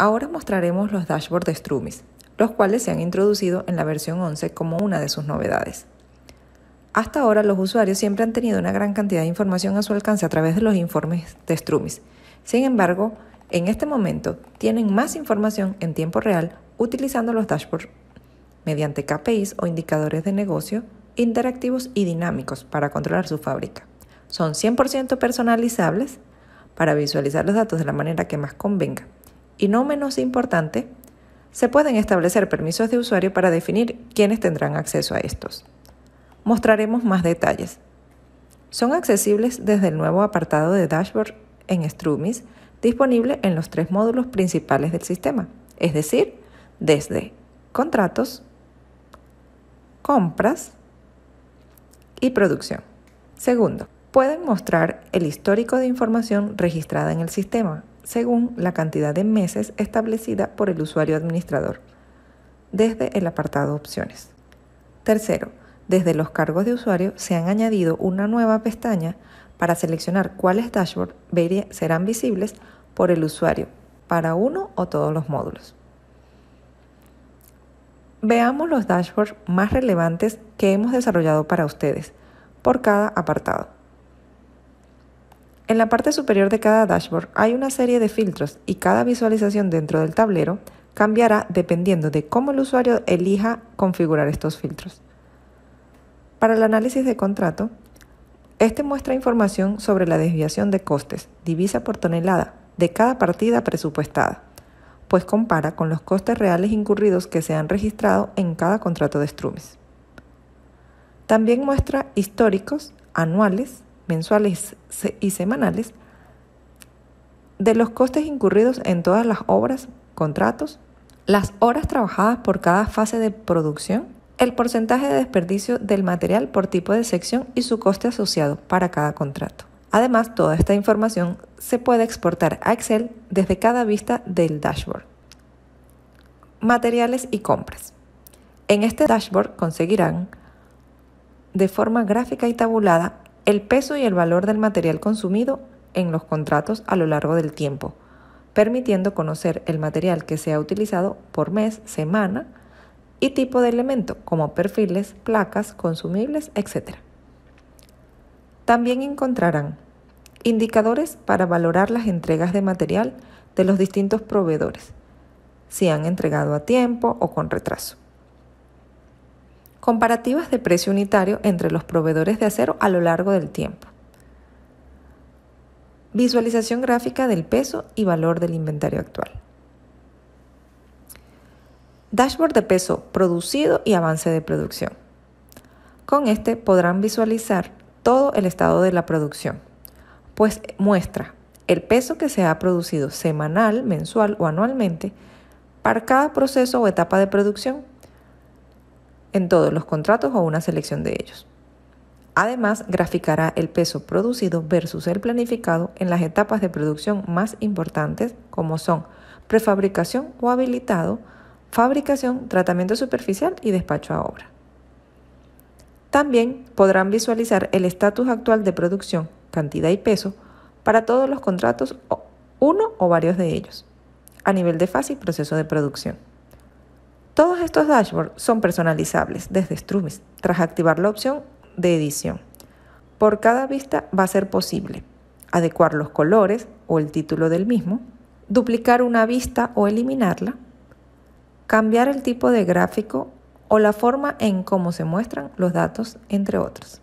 Ahora mostraremos los dashboards de Strumis, los cuales se han introducido en la versión 11 como una de sus novedades. Hasta ahora los usuarios siempre han tenido una gran cantidad de información a su alcance a través de los informes de Strumis. Sin embargo, en este momento tienen más información en tiempo real utilizando los dashboards mediante KPIs o indicadores de negocio interactivos y dinámicos para controlar su fábrica. Son 100% personalizables para visualizar los datos de la manera que más convenga. Y no menos importante, se pueden establecer permisos de usuario para definir quiénes tendrán acceso a estos. Mostraremos más detalles. Son accesibles desde el nuevo apartado de Dashboard en Strumis, disponible en los tres módulos principales del sistema, es decir, desde contratos, compras y producción. Segundo, pueden mostrar el histórico de información registrada en el sistema, según la cantidad de meses establecida por el usuario administrador, desde el apartado Opciones. Tercero, desde los cargos de usuario se han añadido una nueva pestaña para seleccionar cuáles dashboards serán visibles por el usuario para uno o todos los módulos. Veamos los dashboards más relevantes que hemos desarrollado para ustedes por cada apartado. En la parte superior de cada dashboard hay una serie de filtros y cada visualización dentro del tablero cambiará dependiendo de cómo el usuario elija configurar estos filtros. Para el análisis de contrato, este muestra información sobre la desviación de costes, divisa por tonelada, de cada partida presupuestada, pues compara con los costes reales incurridos que se han registrado en cada contrato de Strumes. También muestra históricos, anuales mensuales y semanales de los costes incurridos en todas las obras, contratos, las horas trabajadas por cada fase de producción, el porcentaje de desperdicio del material por tipo de sección y su coste asociado para cada contrato. Además, toda esta información se puede exportar a Excel desde cada vista del dashboard. Materiales y compras. En este dashboard conseguirán de forma gráfica y tabulada el peso y el valor del material consumido en los contratos a lo largo del tiempo, permitiendo conocer el material que se ha utilizado por mes, semana y tipo de elemento, como perfiles, placas, consumibles, etc. También encontrarán indicadores para valorar las entregas de material de los distintos proveedores, si han entregado a tiempo o con retraso comparativas de precio unitario entre los proveedores de acero a lo largo del tiempo, visualización gráfica del peso y valor del inventario actual, dashboard de peso producido y avance de producción. Con este podrán visualizar todo el estado de la producción, pues muestra el peso que se ha producido semanal, mensual o anualmente para cada proceso o etapa de producción en todos los contratos o una selección de ellos. Además, graficará el peso producido versus el planificado en las etapas de producción más importantes como son prefabricación o habilitado, fabricación, tratamiento superficial y despacho a obra. También podrán visualizar el estatus actual de producción, cantidad y peso para todos los contratos, uno o varios de ellos, a nivel de fase y proceso de producción estos dashboards son personalizables desde Strumis tras activar la opción de edición. Por cada vista va a ser posible adecuar los colores o el título del mismo, duplicar una vista o eliminarla, cambiar el tipo de gráfico o la forma en cómo se muestran los datos, entre otros.